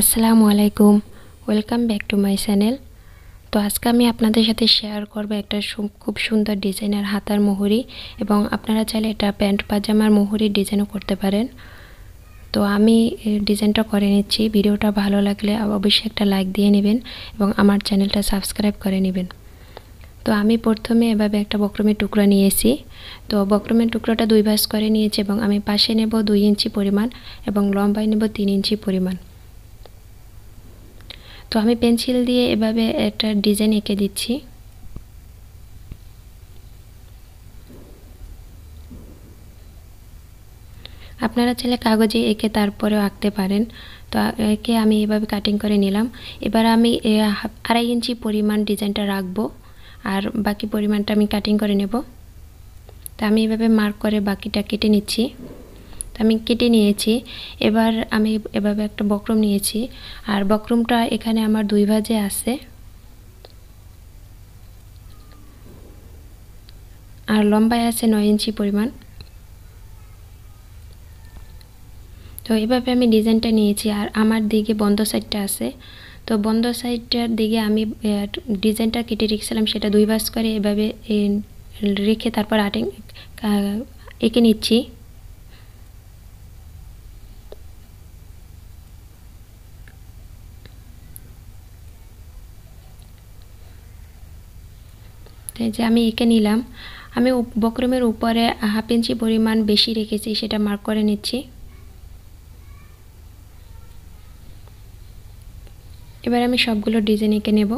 আসসালামু আলাইকুম welcome back to my channel তো আজকে আমি আপনাদের সাথে শেয়ার করব একটা খুব সুন্দর ডিজাইনের হাতার মোহরি এবং আপনারা চাইলে এটা প্যান্ট পাজামার মোহরির ডিজাইনও করতে পারেন তো আমি ডিজাইনটা করে নিচ্ছি ভিডিওটা ভালো লাগলে অবশ্যই একটা লাইক দিয়ে নেবেন এবং আমার চ্যানেলটা সাবস্ক্রাইব করে নেবেন তো আমি প্রথমে এভাবে একটা বক্রমের টুকরো নিয়েছি তো বক্রমের টুকরোটা দুই ভাস করে নিয়েছি এবং আমি পাশে নেব দুই ইঞ্চি পরিমাণ এবং লম্বায় নেব তিন ইঞ্চি পরিমাণ তো আমি পেন্সিল দিয়ে এভাবে একটা ডিজাইন এঁকে দিচ্ছি আপনারা চাইলে কাগজে এঁকে তারপরেও আঁকতে পারেন তো একে আমি এভাবে কাটিং করে নিলাম এবার আমি আড়াই ইঞ্চি পরিমাণ ডিজাইনটা রাখবো আর বাকি পরিমাণটা আমি কাটিং করে নেব তা আমি এভাবে মার্ক করে বাকিটা কেটে নিচ্ছি আমি কেটে নিয়েছি এবার আমি এভাবে একটা বক্রম নিয়েছি আর বক্রমটা এখানে আমার দুই ভাজে আছে আর লম্বায় আছে নয় ইঞ্চি পরিমাণ তো এভাবে আমি ডিজাইনটা নিয়েছি আর আমার দিকে বন্ধ সাইডটা আছে তো বন্ধ সাইডটার দিকে আমি ডিজাইনটা কেটে রেখেছিলাম সেটা দুই ভাজ করে এভাবে রেখে তারপর আটে এঁকে নিচ্ছি যে আমি এঁকে নিলাম আমি বক্রমের উপরে হাফ ইঞ্চি পরিমাণ বেশি রেখেছি সেটা মার্ক করে নিচ্ছি এবার আমি সবগুলো ডিজাইন এঁকে নেব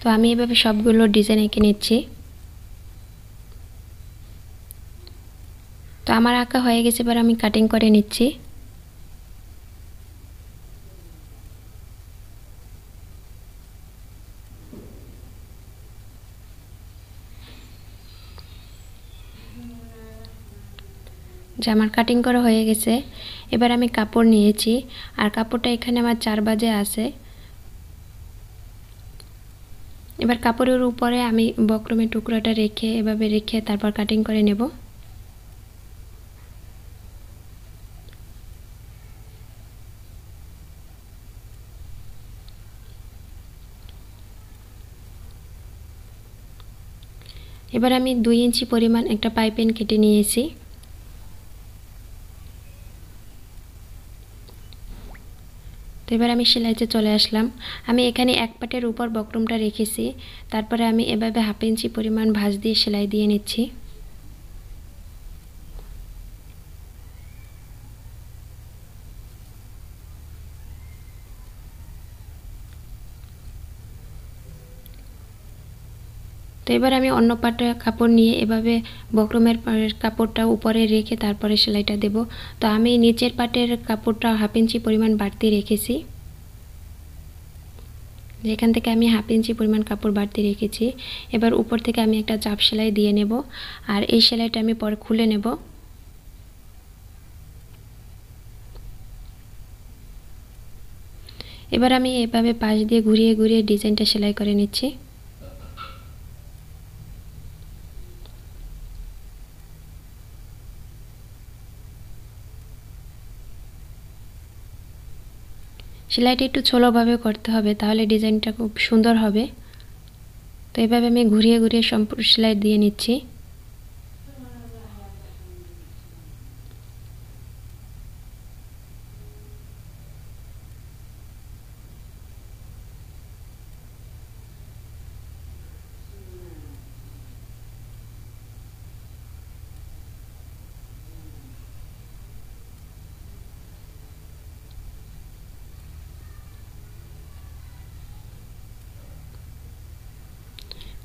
তো আমি এভাবে সবগুলো ডিজাইন এঁকে নিচ্ছি তো আমার আঁকা হয়ে গেছে এবার আমি কাটিং করে নিচ্ছি যে আমার কাটিং করা হয়ে গেছে এবার আমি কাপড় নিয়েছি আর কাপড়টা এখানে আমার চার বাজে আছে এবার কাপড়ের উপরে আমি বক্রমের টুকরোটা রেখে এভাবে রেখে তারপর কাটিং করে নেব এবার আমি দুই ইঞ্চি পরিমাণ একটা পাইপেন কেটে নিয়েছি তো এবার আমি সেলাইতে চলে আসলাম আমি এখানে এক পাটের উপর বক্রমটা রেখেছি তারপরে আমি এভাবে হাফ ইঞ্চি পরিমাণ ভাঁজ দিয়ে সেলাই দিয়ে নিচ্ছি তো এবার আমি অন্য পাটা কাপড় নিয়ে এভাবে বক্রমের কাপড়টা উপরে রেখে তারপরে সেলাইটা দেব তো আমি নিচের পাটের কাপড়টা হাফ ইঞ্চি পরিমাণ বাড়তি রেখেছি যেখান থেকে আমি হাফ ইঞ্চি পরিমাণ কাপড় বাড়তি রেখেছি এবার উপর থেকে আমি একটা চাপ সেলাই দিয়ে নেব আর এই সেলাইটা আমি পরে খুলে নেব এবার আমি এভাবে পাশ দিয়ে ঘুরিয়ে ঘুরিয়ে ডিজাইনটা সেলাই করে নিচ্ছি সেলাইটা একটু ছোলোভাবে করতে হবে তাহলে ডিজাইনটা খুব সুন্দর হবে তো এভাবে আমি ঘুরিয়ে ঘুরিয়ে সম্পূর্ণ সেলাই দিয়ে নিচ্ছি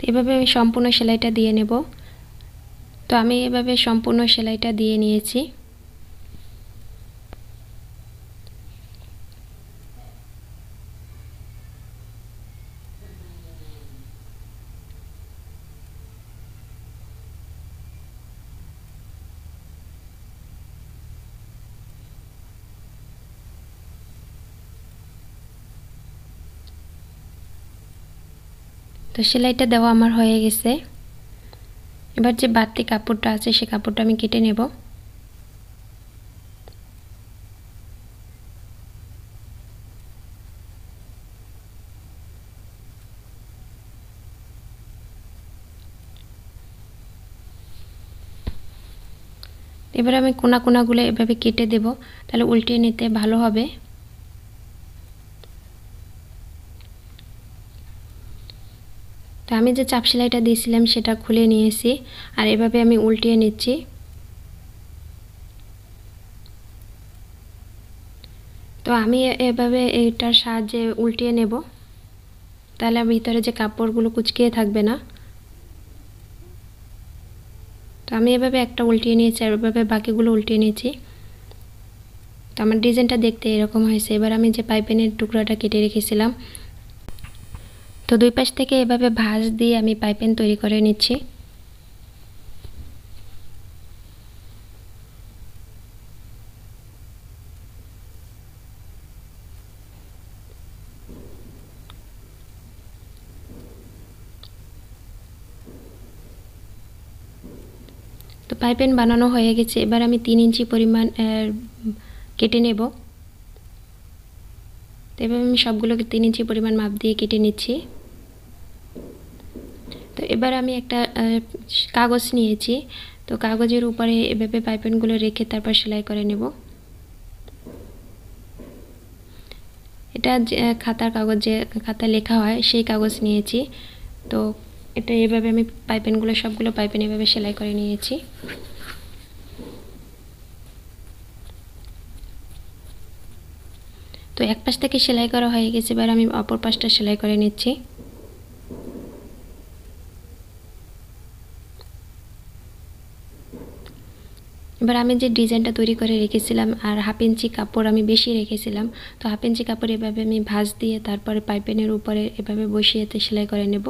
এভাবে আমি সম্পূর্ণ সেলাইটা দিয়ে নেব তো আমি এভাবে সম্পূর্ণ সেলাইটা দিয়ে নিয়েছি তো সেলাইটা দেওয়া আমার হয়ে গেছে এবার যে বাড়তি কাপড়টা আছে সে কাপড়টা আমি কেটে নেব এবার আমি কোনা কোনাগুলো এভাবে কেটে দেব তাহলে উল্টে নিতে ভালো হবে আমি যে চাপ সেলাইটা দিয়েছিলাম সেটা খুলে নিয়েছি আর এভাবে আমি উল্টিয়ে নিচ্ছি তো আমি এভাবে এটার সাহায্যে উল্টিয়ে নেব তাহলে ভিতরে যে কাপড়গুলো কুচকিয়ে থাকবে না তো আমি এভাবে একটা উল্টিয়ে নিয়েছি আর এভাবে বাকিগুলো উল্টিয়ে নিয়েছি তো আমার ডিজাইনটা দেখতে এরকম হয়েছে এবার আমি যে পাইপেনের টুকরাটা কেটে রেখেছিলাম তো দুই পাশ থেকে এভাবে ভাঁজ দিয়ে আমি পাইপেন তৈরি করে নিচ্ছি তো পাইপেন বানানো হয়ে গেছে এবার আমি তিন ইঞ্চি পরিমাণ কেটে নেব এভাবে আমি সবগুলোকে তিন ইঞ্চি পরিমাণ মাপ দিয়ে কেটে নিচ্ছি তো এবার আমি একটা কাগজ নিয়েছি তো কাগজের উপরে এভাবে পাইপেনগুলো রেখে তারপর সেলাই করে নেব এটা খাতার কাগজ যে খাতা লেখা হয় সেই কাগজ নিয়েছি তো এটা এভাবে আমি পাইপেনগুলো সবগুলো পাইপেন এভাবে সেলাই করে নিয়েছি তো এক পাশ থেকে সেলাই করা হয়ে গেছে এবার আমি অপর পাশটা সেলাই করে নিচ্ছি এবার আমি যে ডিজাইনটা তৈরি করে রেখেছিলাম আর হাফ ইঞ্চি কাপড় আমি বেশি রেখেছিলাম তো হাফ ইঞ্চি কাপড় এভাবে আমি ভাঁজ দিয়ে তারপরে পাইপেনের উপরে এভাবে বসিয়েতে সেলাই করে নেব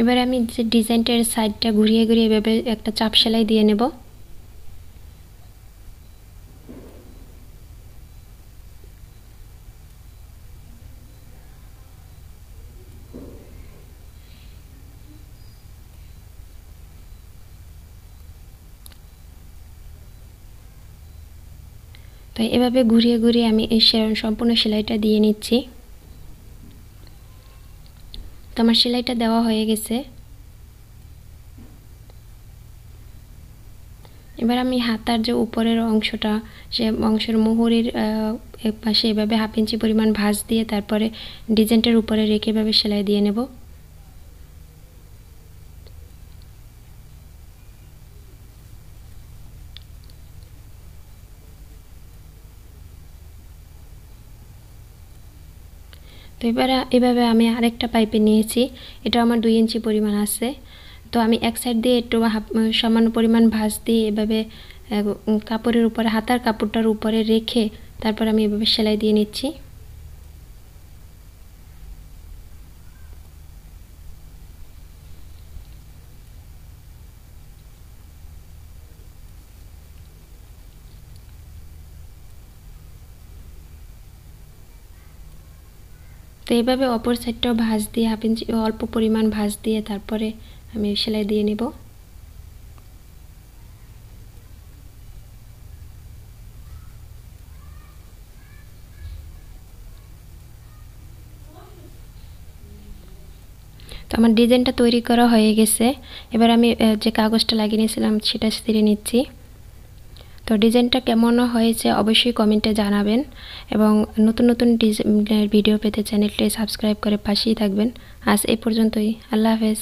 এবার আমি যে ডিজাইনটার সাইডটা ঘুরিয়ে ঘুরিয়ে এভাবে একটা চাপ সেলাই দিয়ে নেব তো এভাবে ঘুরিয়ে ঘুরিয়ে আমি এই সম্পূর্ণ সেলাইটা দিয়ে নিচ্ছি তো আমার সেলাইটা দেওয়া হয়ে গেছে এবার আমি হাতার যে উপরের অংশটা সে অংশের মোহরের পাশে এভাবে হাফ ইঞ্চি পরিমাণ ভাঁজ দিয়ে তারপরে ডিজাইনটার উপরে রেখে এভাবে সেলাই দিয়ে নেব তো এবারে এভাবে আমি আরেকটা পাইপে নিয়েছি এটা আমার দুই ইঞ্চি পরিমাণ আছে তো আমি এক সাইড দিয়ে একটু সামান্য পরিমাণ ভাঁজ দিয়ে এভাবে কাপড়ের উপরে হাতার কাপড়টার উপরে রেখে তারপর আমি এভাবে সেলাই দিয়ে নিচ্ছি তো এইভাবে অপর সাইডটাও ভাঁজ দিয়ে হাফ ইঞ্চি অল্প পরিমাণ ভাঁজ দিয়ে তারপরে আমি সেলাই দিয়ে নেব তো আমার ডিজাইনটা তৈরি করা হয়ে গেছে এবার আমি যে কাগজটা লাগিয়ে নিয়েছিলাম সেটা ছিঁড়ে নিচ্ছি তো ডিজাইনটা কেমন হয়েছে অবশ্যই কমেন্টে জানাবেন এবং নতুন নতুন ভিডিও পেতে চ্যানেলটি সাবস্ক্রাইব করে পাশেই থাকবেন আজ এ পর্যন্তই আল্লাহ হাফেজ